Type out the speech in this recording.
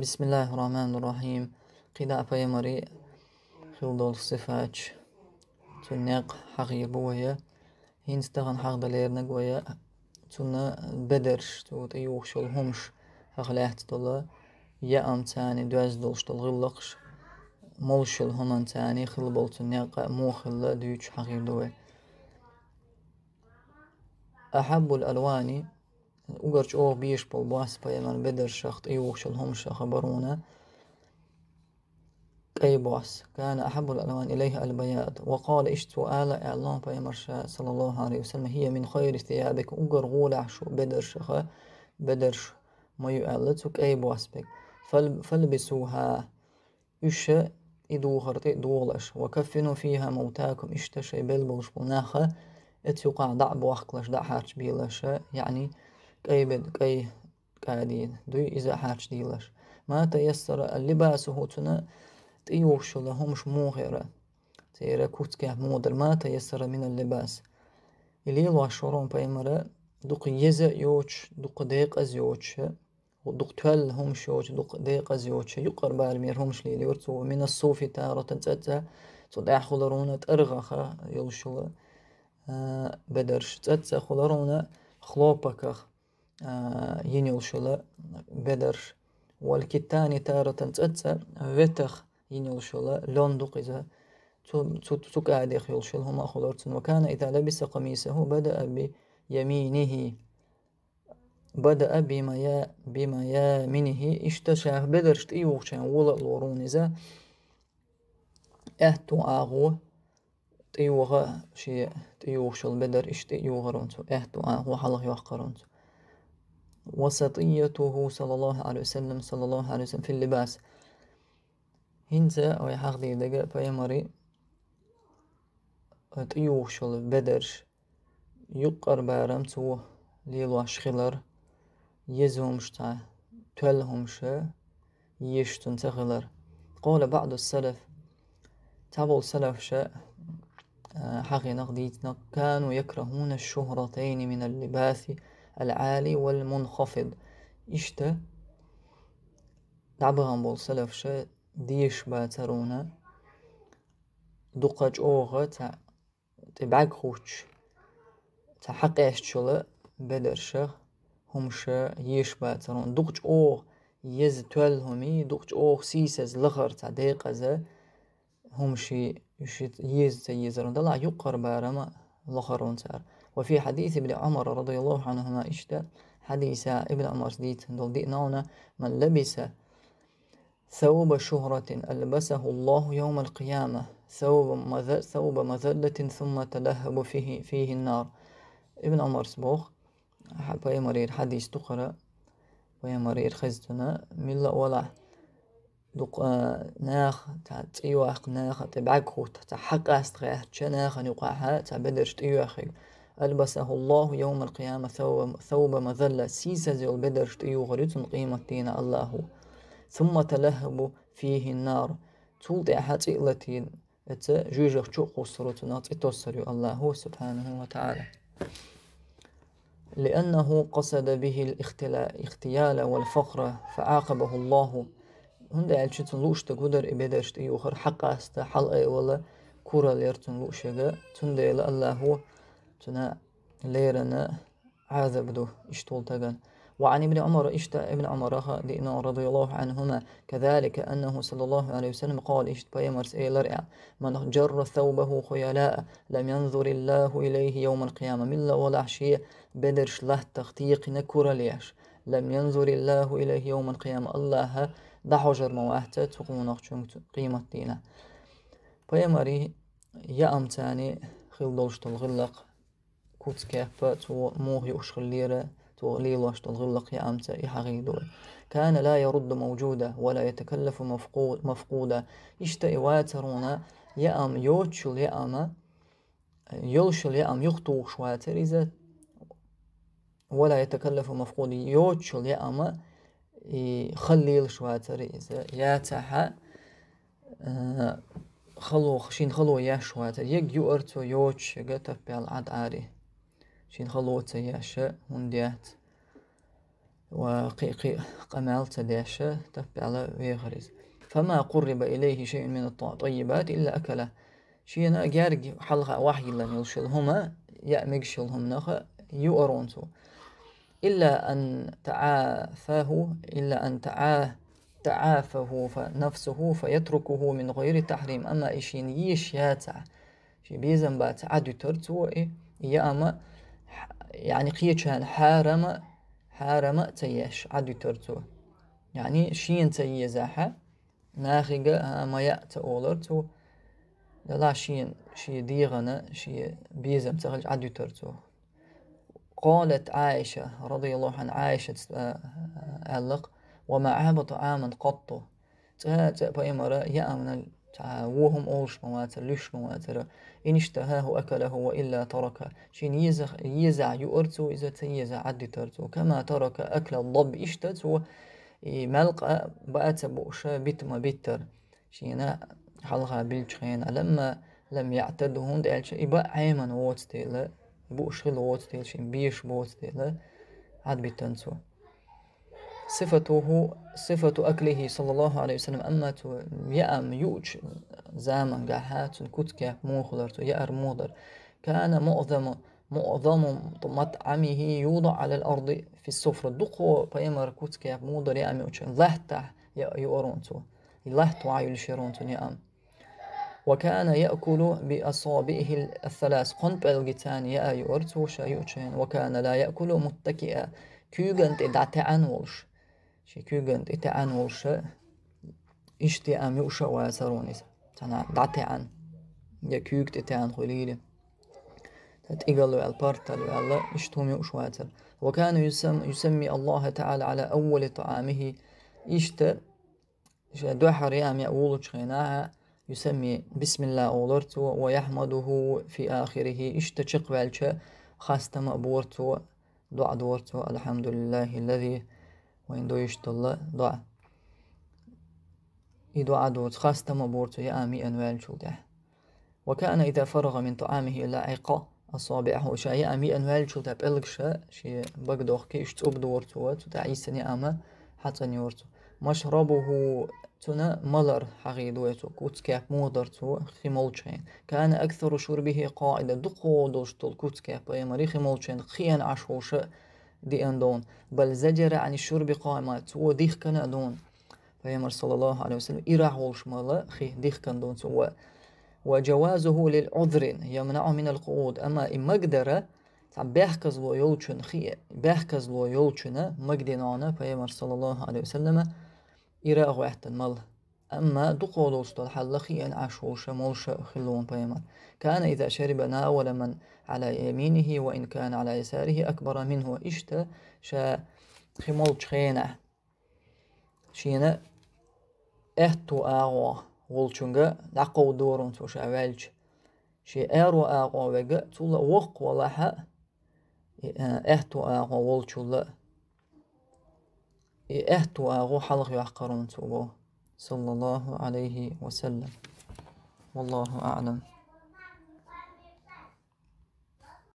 بسم الله الرحمن الرحيم قيد أفايا مري خيل دول صفاتش تنق حقي بويا هين حق دليرنا قويا تنا بدرش توت ايوخ شل حق لحت دولا يا تاني دوز دولش دول غلقش مول شل تاني خيل بول تنق مو خيل دوش حقي بويا أحب الألواني وقرش اوه ugarč og bīšpal bāspaja man bedršaht iūkšal humša خبرونا أي باس كان أحب الألوان إليه البياض وقال ايش سؤال إعلان بيمرشا صلى الله عليه وسلم هي من خير ثيابك أجر غولع شو بدرش خ بدرش ما يؤلتك أي باس بك فل فلبسوها إش إدوغر دولش وكفنوا فيها موتاكم ايش تشي بلبوش بناخة اتيقع دع بوخكلش دع حارش بيلش يعني قيبد قي قاعدين دوي إذا حاج ديلش ما تيسر اللباس هو تنا تيوش لهمش موغرة تيرا كوتكا مودر ما تيسر من اللباس إلي واشورون بيمرا دوق يزا يوش دوق ديق أز يوش دوق تل همش يوش دوق ديق أز يوش يقر بالمير همش لي ليورتو من الصوفي تارة تتا تدع خلرونا ترغخا يلشو آه، بدرش تتا خلرونا خلوبكخ آه، ينيلشولا بدر والكتاني تارة تتسا وتخ ينيلشولا لون دقزا تكادخ يلشلهما خضرت وكان إذا لبس قميصه بدأ بيمينه بدأ بما يا بما يا يمينه اشتشاه بدرشت ايوخشان ولا لورونزا اهتو آغو تيوغا شي تيوغشل بدر اشت ايوغرونتو اهتو آغو حلق يوخرونتو وسطيته صلى الله عليه وسلم صلى الله عليه وسلم في اللباس هنزا أو يحقدي دقاء في تيوه شل بدرش يقر بارم تو ليلو أشخلر يزومشتا تا يشتن تخلر قال بعض السلف تابو السلف شاء آه، حقي نقديتنا كانوا يكرهون الشهرتين من اللباس العالي والمنخفض اشتا دابغان بول سلفشة ديش باترونا دقاج اوغا تا تبعك خوش تحقق اشتشلة بدرشة همشة يش باترون دقاج اوغ يز تول همي دقاج اوغ سيسز لغر تا ديقزة همشي يشت يز تا يزرون دلع يقر بارما ظهر ونسار وفي حديث ابن عمر رضي الله عنهما اشتا حديث ابن عمر دينونا من لبس ثوب شهرة ألبسه الله يوم القيامة ثوب مذل ثوب مذلة ثم تلهب فيه فيه النار ابن عمر سبوخ بيمرير حديث تقرأ مرير خزتنا ملا ولا ناخ تا تيواخ ناخ تبعكو تحقى استغيث شناخ نقاها تبدرش تيواخي ألبسه الله يوم القيامة ثوب, ثوب مذلة سيسة زي البدرش تيوغريتم قيمة دين الله ثم تلهب فيه النار تولتي أحد إلتين ات جوجخ شو قصرتنا تتوسري الله سبحانه وتعالى لأنه قصد به الاختيال والفقر فعاقبه الله унда элчитин луушта гудар ибедешти юхар хакаста халай вала кура лертин луушега الله هو аллаху ليرنا лейрана عذبده اشتول تغن وعن ابن عمر اشت ابن عمر دينا رضي الله عنهما كذلك أنه صلى الله عليه وسلم قال اشت بيمرس ايلر من جر ثوبه خيلاء لم ينظر الله إليه يوم القيامة ملا ولا عشية بدرش له تختيق نكور ليش لم ينظر الله إليه يوم القيامة الله daha ožarmo قيمت دينا chung qiymatdina payamari ya amtani xildolshtul كوت كوتسكابا تو موهي وشغليرة تو ليلاش تلغلق يا أمتا يحغيدول كان لا يرد موجودة ولا يتكلف مفقود مفقودة إشتا واترونا يا أم يوتشل يا أما يلشل يا أم يخطوش واتر إذا ولا يتكلف مفقود يوتشل يا أما خليل شواتري إذا يا آه، خلو شين خلو يا شواتر يك يو أرتو يوتش قتف بالعد عاري شين خلو تياشا هنديات وقيقي قمال تف تبع ويغرز فما قرب إليه شيء من الطيبات إلا أكله شينا جارج حلقة واحد لن يلشلهما يأمجشلهم نخا يو أرونتو إلا أن تعافاه إلا أن تعاه تعافه نفسه فيتركه من غير تحريم أما إشين يش ياتع شي بيزن بات عدو ترتو إيه يا أما يعني قيتشان حارم حارم تيش عدو ترتو يعني شين تيزاحة ناخقة أما يأت أولرتو لا شين شي ديغنا شي بيزم تغلج عدو ترتو قالت عائشة رضي الله عن عائشة آه، آه، ألق وما عبط عاما قط فإمرا يأمن وهم أولش مواتر لش مواتر إن اشتهاه أكله وإلا ترك شين يزع يزع يؤرتو إذا تيزع عد ترتو كما ترك أكل الضب اشتتو ملقى بأت بؤشا بتما بتر شين حلغا بلجخين لما لم يعتدهن دعالش إبا عيما ووتستيلا بقش الواتتيل شين بيش بواتتيل عاد بيتنسوا صفته صفة أكله صلى الله عليه وسلم أما يأم يوج زاما قاحات كتكة تو يأر موضر كان معظم معظم مطعمه يوضع على الأرض في السفرة دقو بيمر كتكة مودر يأم يوج لحتة يأرونتو لحتة عيل شيرونتو يأم وكان يأكل بأصابعه الثلاث قن بلغتان يأي أرتوش يؤتشين وكان لا يأكل متكئا كيغنت إدع تعانولش شي كيغنت إتعانولش إشتي أمي أشا واسرونيس تانا دع تعان يا كيغت إتعان خليلي تات إغلو ألبارتا لو ألا إشتومي أشا واسر وكان يسم يسمي الله تعالى على أول طعامه إشتا دوحر يامي أولوش غيناها يسمي بسم الله أولرت ويحمده في آخره اشتشق بالشا خاصة مأبورت دعا دورت الحمد لله الذي وإن دويشت الله دعا دعا دوت خاصة مأبورت يا آمي أنوال شودح وكان إذا فرغ من طعامه عيقا أصابعه شاي أمي أنوال شو تاب إلغشا شي بقدوخ كيش تقب دورتو تتعيسني أما حتى نيورتو مشربه تنا ملر حغيدويتو كوتسكاب مودرتو خيمولشين كان أكثر شربه قاعدة دقودوش تل كوتسكاب أمري خيمولشين خيان عشوش دي أندون بل زجر عن الشرب قائمة تو ديخ كان أدون فيمر صلى الله عليه وسلم إرعوش مالا خي ديخ كان دون تو وجوازه للعذر يمنع من القعود أما إما قدر بيحكز لو يولشن خي بيحكز لو يولشن مقدنانا فيمر صلى الله عليه وسلم يراغو احتمال أما دقو دوستو الحلقي أن عشوش مولش خلون بيمان كان إذا شرب ناول من على يمينه وإن كان على يساره أكبر منه إشتا شا خمول تشخينا شينا اهتو آغو ولچنگا لقو دورون توش أولج شي أرو آغو وغا تولا وقو لحا اهتو آغو ولچولا إهتوا أغو حلق يحقرون صلى الله عليه وسلم والله أعلم